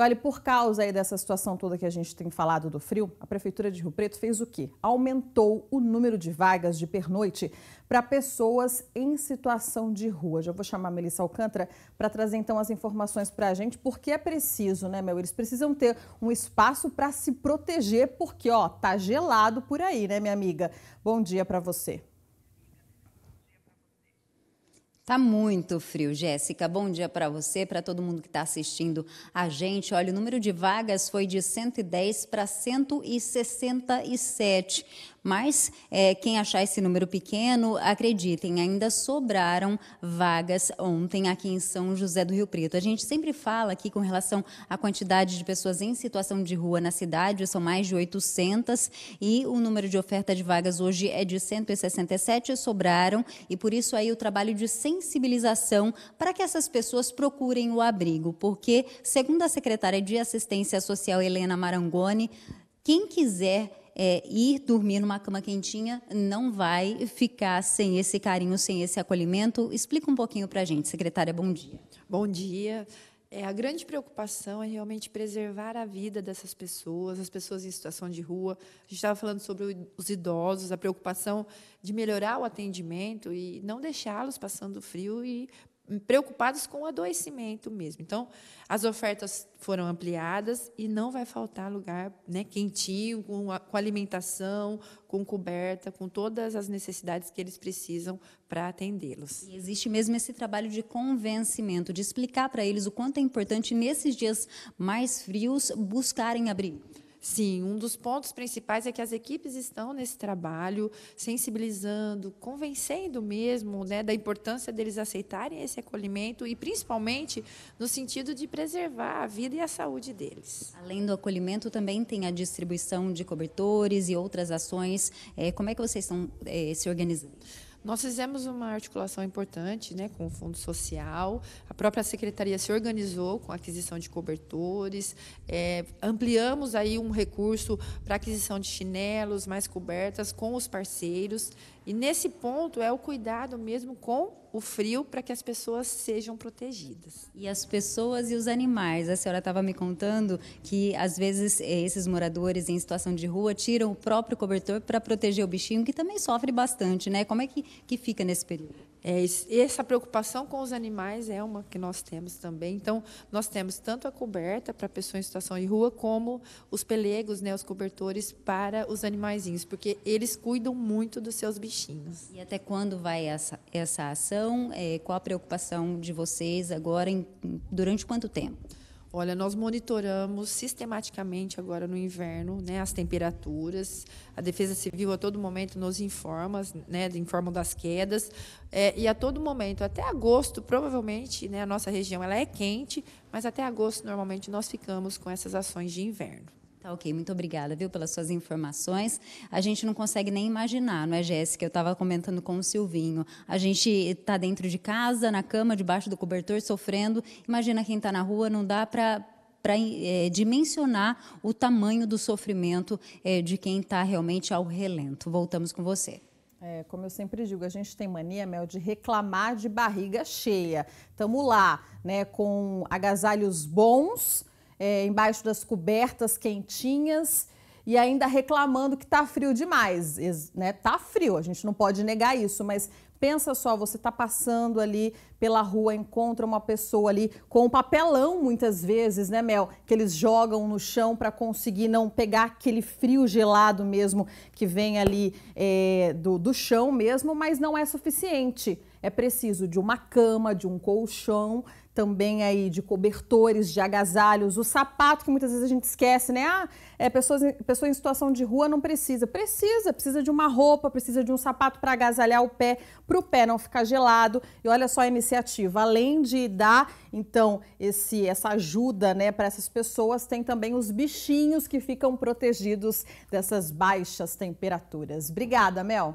Então, ali, por causa aí dessa situação toda que a gente tem falado do frio, a Prefeitura de Rio Preto fez o quê? Aumentou o número de vagas de pernoite para pessoas em situação de rua. Já vou chamar a Melissa Alcântara para trazer então as informações para a gente, porque é preciso, né, meu? Eles precisam ter um espaço para se proteger, porque, ó, tá gelado por aí, né, minha amiga? Bom dia para você. Tá muito frio, Jéssica. Bom dia para você, para todo mundo que está assistindo a gente. Olha, o número de vagas foi de 110 para 167. Mas é, quem achar esse número pequeno, acreditem, ainda sobraram vagas ontem aqui em São José do Rio Preto. A gente sempre fala aqui com relação à quantidade de pessoas em situação de rua na cidade, são mais de 800 e o número de oferta de vagas hoje é de 167 sobraram e por isso aí o trabalho de sensibilização para que essas pessoas procurem o abrigo, porque segundo a secretária de Assistência Social Helena Marangoni, quem quiser é, ir dormir numa cama quentinha não vai ficar sem esse carinho, sem esse acolhimento. Explica um pouquinho para a gente, secretária. Bom dia. Bom dia. É, a grande preocupação é realmente preservar a vida dessas pessoas, as pessoas em situação de rua. A gente estava falando sobre os idosos, a preocupação de melhorar o atendimento e não deixá-los passando frio e preocupados com o adoecimento mesmo. Então, as ofertas foram ampliadas e não vai faltar lugar né, quentinho, com, a, com alimentação, com coberta, com todas as necessidades que eles precisam para atendê-los. existe mesmo esse trabalho de convencimento, de explicar para eles o quanto é importante, nesses dias mais frios, buscarem abrigo. Sim, um dos pontos principais é que as equipes estão nesse trabalho, sensibilizando, convencendo mesmo né, da importância deles aceitarem esse acolhimento e, principalmente, no sentido de preservar a vida e a saúde deles. Além do acolhimento, também tem a distribuição de cobertores e outras ações. É, como é que vocês estão é, se organizando? Nós fizemos uma articulação importante né, com o Fundo Social, a própria Secretaria se organizou com a aquisição de cobertores, é, ampliamos aí um recurso para aquisição de chinelos, mais cobertas com os parceiros. E nesse ponto é o cuidado mesmo com o frio para que as pessoas sejam protegidas. E as pessoas e os animais. A senhora estava me contando que às vezes eh, esses moradores em situação de rua tiram o próprio cobertor para proteger o bichinho, que também sofre bastante, né? Como é que, que fica nesse período? É, essa preocupação com os animais é uma que nós temos também. Então, nós temos tanto a coberta para pessoas em situação de rua, como os pelegos, né, os cobertores para os animaizinhos, porque eles cuidam muito dos seus bichinhos. E até quando vai essa, essa ação? É, qual a preocupação de vocês agora? Em, durante quanto tempo? Olha, nós monitoramos sistematicamente agora no inverno né, as temperaturas. A Defesa Civil a todo momento nos informa, né, informa das quedas. É, e a todo momento, até agosto, provavelmente, né, a nossa região ela é quente, mas até agosto, normalmente, nós ficamos com essas ações de inverno. Tá ok, muito obrigada, viu, pelas suas informações. A gente não consegue nem imaginar, não é, Jéssica? Eu estava comentando com o Silvinho. A gente está dentro de casa, na cama, debaixo do cobertor, sofrendo. Imagina quem está na rua, não dá para para é, dimensionar o tamanho do sofrimento é, de quem está realmente ao relento. Voltamos com você. É, como eu sempre digo, a gente tem mania, Mel, de reclamar de barriga cheia. Estamos lá, né, com agasalhos bons, é, embaixo das cobertas quentinhas e ainda reclamando que tá frio demais, né? Tá frio, a gente não pode negar isso, mas pensa só, você tá passando ali pela rua, encontra uma pessoa ali com um papelão muitas vezes, né, Mel, que eles jogam no chão para conseguir não pegar aquele frio gelado mesmo que vem ali é, do, do chão mesmo, mas não é suficiente é preciso de uma cama, de um colchão, também aí de cobertores, de agasalhos, o sapato que muitas vezes a gente esquece, né? Ah, é, pessoas, pessoa em situação de rua não precisa. Precisa, precisa de uma roupa, precisa de um sapato para agasalhar o pé, para o pé não ficar gelado. E olha só a iniciativa, além de dar, então, esse, essa ajuda né, para essas pessoas, tem também os bichinhos que ficam protegidos dessas baixas temperaturas. Obrigada, Mel.